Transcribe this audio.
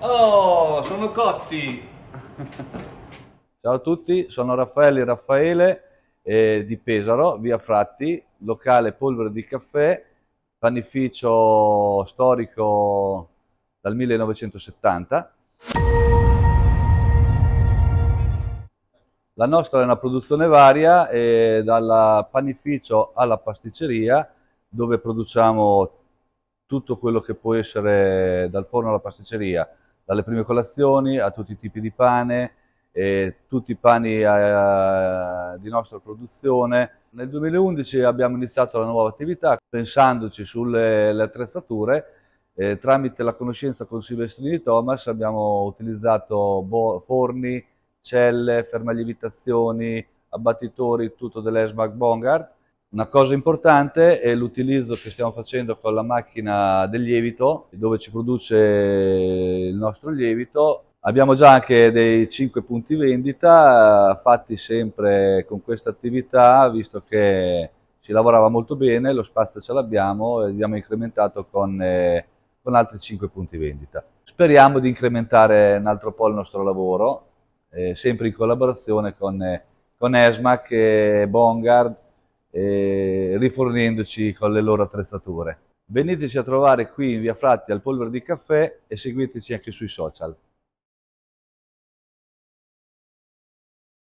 Oh, sono cotti! Ciao a tutti, sono Raffaele Raffaele eh, di Pesaro, via Fratti, locale Polvere di Caffè, panificio storico dal 1970. La nostra è una produzione varia, eh, dal panificio alla pasticceria, dove produciamo tutto quello che può essere dal forno alla pasticceria, dalle prime colazioni a tutti i tipi di pane, eh, tutti i pani eh, di nostra produzione. Nel 2011 abbiamo iniziato la nuova attività pensandoci sulle attrezzature eh, tramite la conoscenza con Silvestrini di Thomas abbiamo utilizzato forni, celle, fermaglievitazioni, abbattitori, tutto dell'Esmag Bongard una cosa importante è l'utilizzo che stiamo facendo con la macchina del lievito, dove ci produce il nostro lievito. Abbiamo già anche dei 5 punti vendita fatti sempre con questa attività, visto che si lavorava molto bene, lo spazio ce l'abbiamo e abbiamo incrementato con, eh, con altri 5 punti vendita. Speriamo di incrementare un altro po' il nostro lavoro, eh, sempre in collaborazione con, eh, con ESMAC e Bongard eh, rifornendoci con le loro attrezzature. Veniteci a trovare qui in Via Fratti al Polvere di Caffè e seguiteci anche sui social.